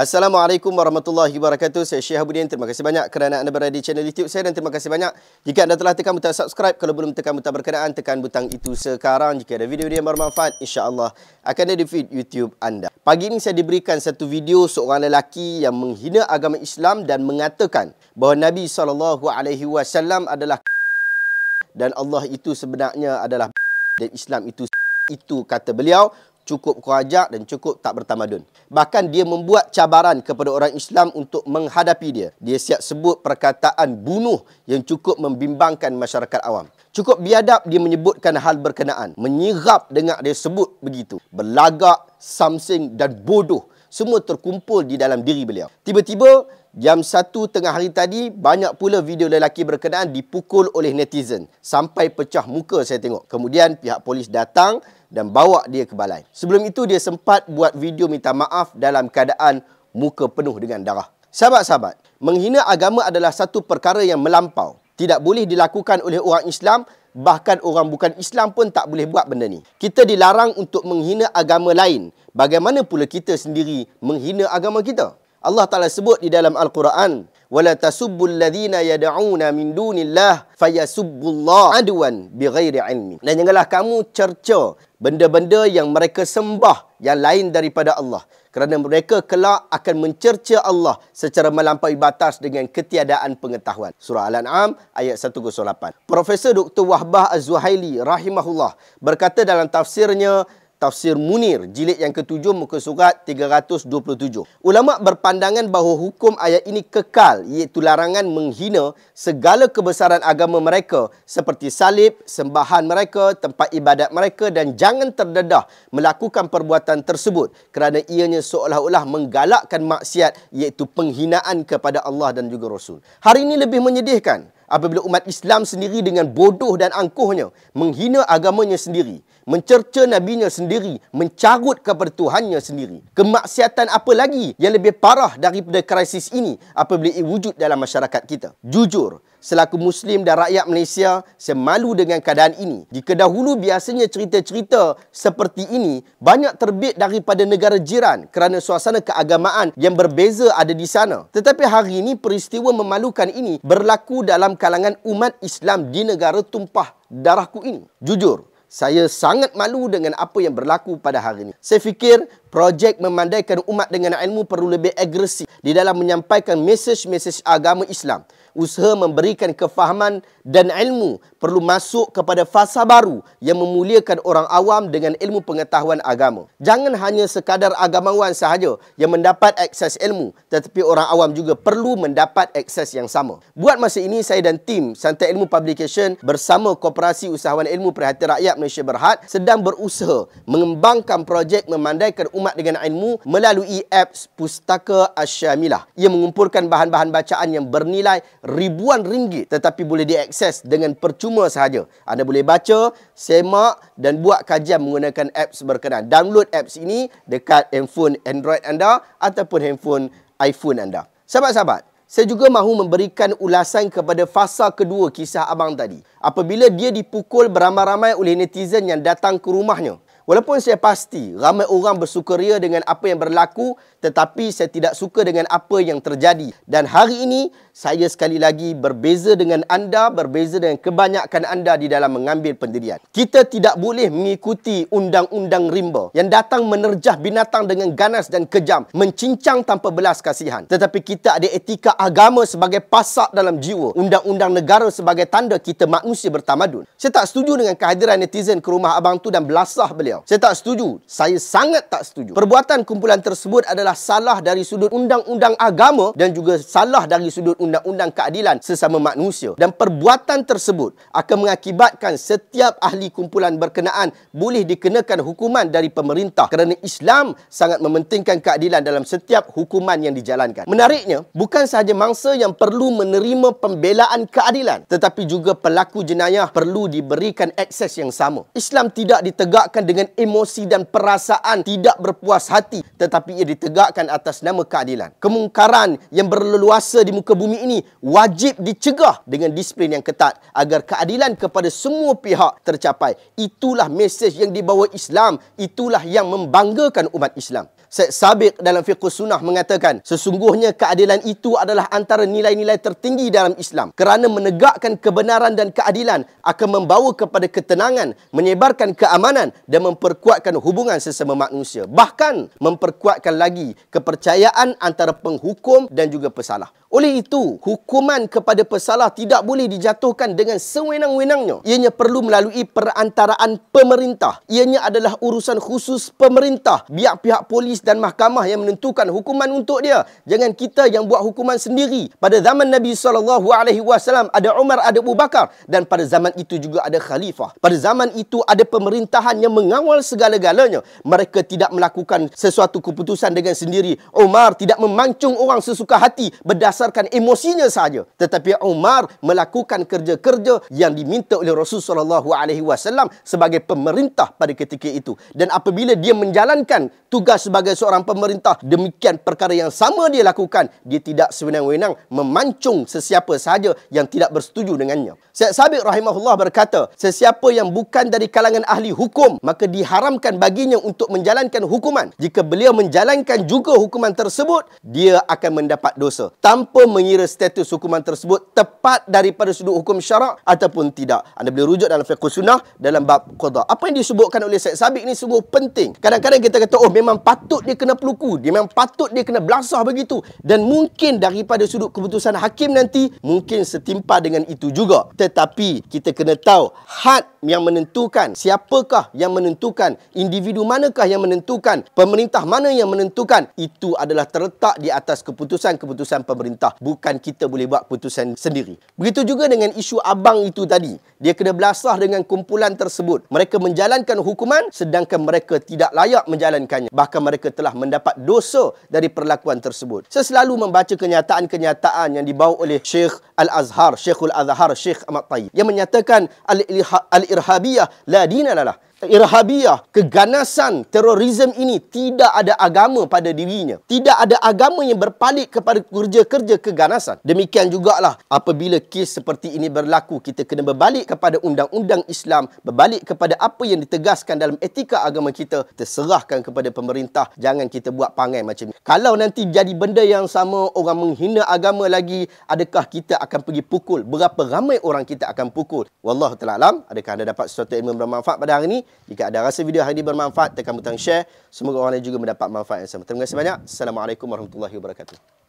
Assalamualaikum warahmatullahi wabarakatuh. Saya Syekh Abudin. Terima kasih banyak kerana anda berada di channel YouTube saya dan terima kasih banyak jika anda telah tekan butang subscribe. Kalau belum tekan butang berkenaan, tekan butang itu sekarang. Jika ada video-video yang bermanfaat, insyaallah akan ada di feed YouTube anda. Pagi ini saya diberikan satu video seorang lelaki yang menghina agama Islam dan mengatakan bahawa Nabi saw adalah dan Allah itu sebenarnya adalah dan Islam itu itu kata beliau cukup kurajak dan cukup tak bertamadun. Bahkan dia membuat cabaran kepada orang Islam untuk menghadapi dia. Dia siap sebut perkataan bunuh yang cukup membimbangkan masyarakat awam. Cukup biadab dia menyebutkan hal berkenaan. Menyirap dengar dia sebut begitu. Berlagak, samsing dan bodoh. Semua terkumpul di dalam diri beliau. Tiba-tiba, jam 1 tengah hari tadi banyak pula video lelaki berkenaan dipukul oleh netizen sampai pecah muka saya tengok. Kemudian pihak polis datang dan bawa dia ke balai. Sebelum itu dia sempat buat video minta maaf dalam keadaan muka penuh dengan darah. Sahabat-sahabat, menghina agama adalah satu perkara yang melampau. Tidak boleh dilakukan oleh orang Islam, bahkan orang bukan Islam pun tak boleh buat benda ni. Kita dilarang untuk menghina agama lain. Bagaimana pula kita sendiri menghina agama kita? Allah Taala sebut di dalam Al-Quran, "Wala tasubbul ladzina yad'una min dunillah fayasubbullah aduan bighairi ilmi." Dan janganlah kamu cerca benda-benda yang mereka sembah yang lain daripada Allah. Kerana mereka kelak akan mencerca Allah secara melampaui batas dengan ketiadaan pengetahuan. Surah Al-An'am ayat 108. Profesor Dr. Wahbah Az-Zuhaili rahimahullah berkata dalam tafsirnya Tafsir Munir jilid yang ketujuh muka surat 327. Ulama berpandangan bahawa hukum ayat ini kekal iaitu larangan menghina segala kebesaran agama mereka seperti salib, sembahan mereka, tempat ibadat mereka dan jangan terdedah melakukan perbuatan tersebut kerana ianya seolah-olah menggalakkan maksiat iaitu penghinaan kepada Allah dan juga Rasul. Hari ini lebih menyedihkan apabila umat Islam sendiri dengan bodoh dan angkuhnya menghina agamanya sendiri, mencerca nabinya sendiri, mencarut kepada Tuhannya sendiri. Kemaksiatan apa lagi yang lebih parah daripada krisis ini apabila ia wujud dalam masyarakat kita? Jujur, selaku Muslim dan rakyat Malaysia, saya malu dengan keadaan ini. Jika dahulu biasanya cerita-cerita seperti ini banyak terbit daripada negara jiran kerana suasana keagamaan yang berbeza ada di sana. Tetapi hari ini peristiwa memalukan ini berlaku dalam kalangan umat Islam di negara tumpah darahku ini. Jujur, saya sangat malu dengan apa yang berlaku pada hari ini. Saya fikir Projek memandaikan umat dengan ilmu perlu lebih agresif di dalam menyampaikan mesej-mesej agama Islam. Usaha memberikan kefahaman dan ilmu perlu masuk kepada fasa baru yang memuliakan orang awam dengan ilmu pengetahuan agama. Jangan hanya sekadar agamawan sahaja yang mendapat akses ilmu tetapi orang awam juga perlu mendapat akses yang sama. Buat masa ini saya dan tim Santai Ilmu Publication bersama Koperasi Usahawan Ilmu Perhati Rakyat Malaysia Berhad sedang berusaha mengembangkan projek memandaikan umat umat dengan ilmu melalui apps Pustaka Asyamilah. Ia mengumpulkan bahan-bahan bacaan yang bernilai ribuan ringgit tetapi boleh diakses dengan percuma sahaja. Anda boleh baca, semak dan buat kajian menggunakan apps berkenaan. Download apps ini dekat handphone Android anda ataupun handphone iPhone anda. Sahabat-sahabat, saya juga mahu memberikan ulasan kepada fasa kedua kisah abang tadi. Apabila dia dipukul beramai-ramai oleh netizen yang datang ke rumahnya. Walaupun saya pasti ramai orang bersukaria dengan apa yang berlaku tetapi saya tidak suka dengan apa yang terjadi. Dan hari ini saya sekali lagi berbeza dengan anda, berbeza dengan kebanyakan anda di dalam mengambil pendirian. Kita tidak boleh mengikuti undang-undang rimba yang datang menerjah binatang dengan ganas dan kejam, mencincang tanpa belas kasihan. Tetapi kita ada etika agama sebagai pasak dalam jiwa, undang-undang negara sebagai tanda kita manusia bertamadun. Saya tak setuju dengan kehadiran netizen ke rumah abang tu dan belasah beliau tau. Saya tak setuju. Saya sangat tak setuju. Perbuatan kumpulan tersebut adalah salah dari sudut undang-undang agama dan juga salah dari sudut undang-undang keadilan sesama manusia. Dan perbuatan tersebut akan mengakibatkan setiap ahli kumpulan berkenaan boleh dikenakan hukuman dari pemerintah kerana Islam sangat mementingkan keadilan dalam setiap hukuman yang dijalankan. Menariknya, bukan sahaja mangsa yang perlu menerima pembelaan keadilan tetapi juga pelaku jenayah perlu diberikan akses yang sama. Islam tidak ditegakkan dengan dengan emosi dan perasaan tidak berpuas hati tetapi ia ditegakkan atas nama keadilan. Kemungkaran yang berleluasa di muka bumi ini wajib dicegah dengan disiplin yang ketat agar keadilan kepada semua pihak tercapai. Itulah mesej yang dibawa Islam, itulah yang membanggakan umat Islam. Syed Sabiq dalam fiqh sunnah mengatakan sesungguhnya keadilan itu adalah antara nilai-nilai tertinggi dalam Islam kerana menegakkan kebenaran dan keadilan akan membawa kepada ketenangan menyebarkan keamanan dan memperkuatkan hubungan sesama manusia bahkan memperkuatkan lagi kepercayaan antara penghukum dan juga pesalah oleh itu, hukuman kepada pesalah tidak boleh dijatuhkan dengan sewenang-wenangnya. Ianya perlu melalui perantaraan pemerintah. Ianya adalah urusan khusus pemerintah. Biar pihak polis majlis dan mahkamah yang menentukan hukuman untuk dia. Jangan kita yang buat hukuman sendiri. Pada zaman Nabi saw ada Umar, ada Abu Bakar dan pada zaman itu juga ada khalifah. Pada zaman itu ada pemerintahan yang mengawal segala-galanya. Mereka tidak melakukan sesuatu keputusan dengan sendiri. Umar tidak memancung orang sesuka hati berdasarkan emosinya saja. Tetapi Umar melakukan kerja-kerja yang diminta oleh Rasul saw sebagai pemerintah pada ketika itu. Dan apabila dia menjalankan tugas sebagai sebagai seorang pemerintah demikian perkara yang sama dia lakukan dia tidak sewenang-wenang memancung sesiapa sahaja yang tidak bersetuju dengannya Syed Sabiq rahimahullah berkata sesiapa yang bukan dari kalangan ahli hukum maka diharamkan baginya untuk menjalankan hukuman jika beliau menjalankan juga hukuman tersebut dia akan mendapat dosa tanpa mengira status hukuman tersebut tepat daripada sudut hukum syarak ataupun tidak anda boleh rujuk dalam fiqh sunnah dalam bab qada apa yang disebutkan oleh Syed Sabiq ini sungguh penting kadang-kadang kita kata oh memang patut patut dia kena peluku. Dia memang patut dia kena belasah begitu. Dan mungkin daripada sudut keputusan hakim nanti, mungkin setimpa dengan itu juga. Tetapi kita kena tahu had yang menentukan siapakah yang menentukan individu manakah yang menentukan pemerintah mana yang menentukan itu adalah terletak di atas keputusan-keputusan pemerintah bukan kita boleh buat keputusan sendiri begitu juga dengan isu abang itu tadi dia kena belasah dengan kumpulan tersebut mereka menjalankan hukuman sedangkan mereka tidak layak menjalankannya bahkan mereka telah mendapat dosa dari perlakuan tersebut. Saya selalu membaca kenyataan-kenyataan yang dibawa oleh Syekh Al-Azhar, Syekhul Azhar, Syekh Ahmad Tayyib yang menyatakan Al-Irhabiyah la dinalalah irhabiah, keganasan, terorisme ini tidak ada agama pada dirinya. Tidak ada agama yang berpalit kepada kerja-kerja keganasan. Demikian juga lah. apabila kes seperti ini berlaku, kita kena berbalik kepada undang-undang Islam, berbalik kepada apa yang ditegaskan dalam etika agama kita, terserahkan kepada pemerintah. Jangan kita buat pangai macam ini. Kalau nanti jadi benda yang sama, orang menghina agama lagi, adakah kita akan pergi pukul? Berapa ramai orang kita akan pukul? Wallahu ta'ala adakah anda dapat sesuatu yang bermanfaat pada hari ini? Jika ada rasa video hari ini bermanfaat, tekan butang share. Semoga orang lain juga mendapat manfaat yang sama. Terima kasih banyak. Assalamualaikum warahmatullahi wabarakatuh.